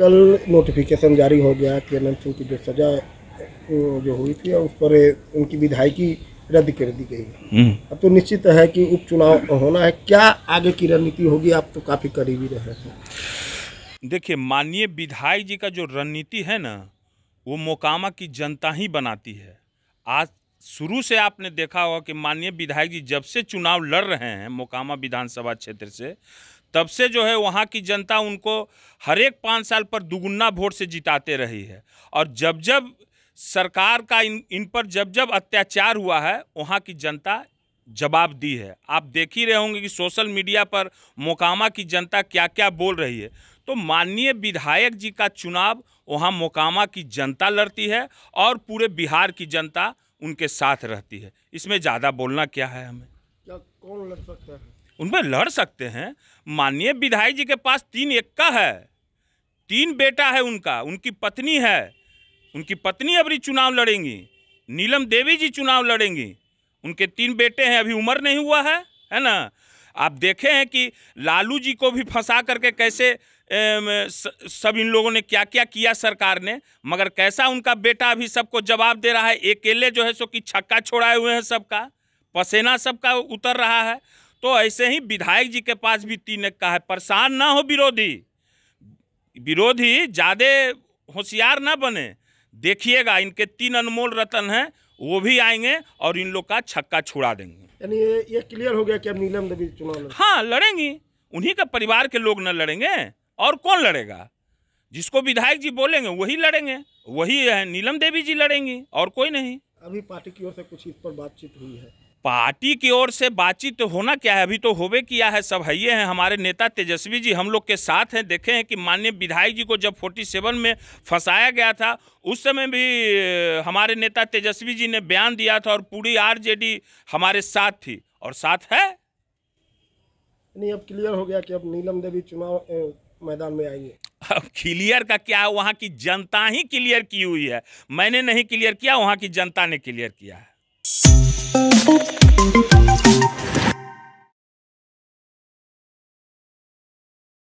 कल नोटिफिकेशन जारी हो गया कि अनंत सिंह की जो सज़ा जो हुई थी उस पर उनकी विधायकी रद्द कर दी गई हम्म। अब तो निश्चित है कि उपचुनाव होना है क्या आगे की रणनीति होगी आप तो काफ़ी करीबी रहे हैं देखिए माननीय विधायक जी का जो रणनीति है ना वो मोकामा की जनता ही बनाती है आज शुरू से आपने देखा होगा कि माननीय विधायक जी जब से चुनाव लड़ रहे हैं मोकामा विधानसभा क्षेत्र से तब से जो है वहाँ की जनता उनको हर एक पाँच साल पर दुगुना वोट से जिताते रही है और जब जब सरकार का इन इन पर जब जब अत्याचार हुआ है वहाँ की जनता जवाब दी है आप देख ही रहे होंगे कि सोशल मीडिया पर मोकामा की जनता क्या क्या बोल रही है तो माननीय विधायक जी का चुनाव वहाँ मोकामा की जनता लड़ती है और पूरे बिहार की जनता उनके साथ रहती है इसमें ज़्यादा बोलना क्या है हमें क्या कौन लड़ सकता है उनमें लड़ सकते हैं माननीय विधायक जी के पास तीन एक्का है तीन बेटा है उनका उनकी पत्नी है उनकी पत्नी अभी चुनाव लड़ेंगी नीलम देवी जी चुनाव लड़ेंगी उनके तीन बेटे हैं अभी उम्र नहीं हुआ है है ना आप देखे हैं कि लालू जी को भी फंसा करके कैसे ए, सब इन लोगों ने क्या क्या किया सरकार ने मगर कैसा उनका बेटा अभी सबको जवाब दे रहा है अकेले जो है सो कि छक्का छोड़ाए हुए हैं सबका पसेना सबका उतर रहा है तो ऐसे ही विधायक जी के पास भी तीन एक का है परेशान ना हो विरोधी विरोधी ज़्यादा होशियार ना बने देखिएगा इनके तीन अनमोल रतन हैं वो भी आएंगे और इन लोग का छक्का छुड़ा देंगे यानी ये, ये क्लियर हो गया कि अब नीलम देवी चुनाव हाँ लड़ेंगी उन्हीं का परिवार के लोग ना लड़ेंगे और कौन लड़ेगा जिसको विधायक जी बोलेंगे वही लड़ेंगे वही है नीलम देवी जी लड़ेंगी और कोई नहीं अभी पार्टी की ओर से कुछ इस पर बातचीत हुई है पार्टी की ओर से बातचीत होना क्या है अभी तो होवे किया है सब हैये हैं हमारे नेता तेजस्वी जी हम लोग के साथ हैं देखे हैं कि माननीय विधायक जी को जब 47 में फंसाया गया था उस समय भी हमारे नेता तेजस्वी जी ने बयान दिया था और पूरी आरजेडी हमारे साथ थी और साथ है नहीं अब क्लियर हो गया कि अब नीलम देवी चुनाव मैदान में आएंगे अब क्लियर का क्या है वहाँ की जनता ही क्लियर की हुई है मैंने नहीं क्लियर किया वहाँ की जनता ने क्लियर किया है Thank you.